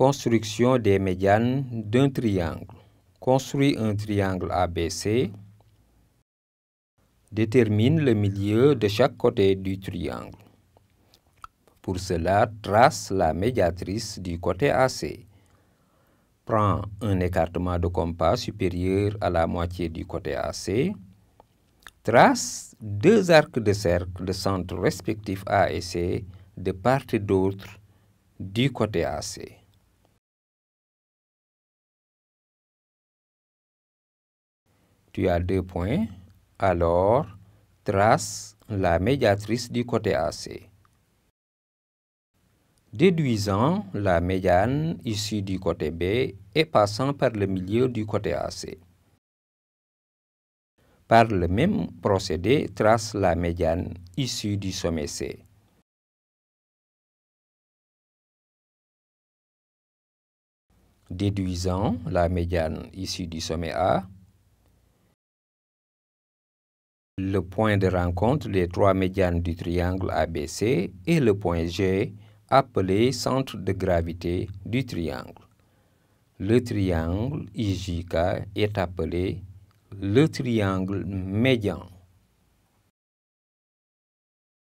Construction des médianes d'un triangle. Construis un triangle ABC. Détermine le milieu de chaque côté du triangle. Pour cela, trace la médiatrice du côté AC. Prends un écartement de compas supérieur à la moitié du côté AC. Trace deux arcs de cercle de centre respectifs A et C de part et d'autre du côté AC. à deux points. Alors, trace la médiatrice du côté AC. Déduisant la médiane issue du côté B et passant par le milieu du côté AC. Par le même procédé, trace la médiane issue du sommet C. Déduisant la médiane issue du sommet A, le point de rencontre des trois médianes du triangle ABC est le point G, appelé centre de gravité du triangle. Le triangle IJK est appelé le triangle médian.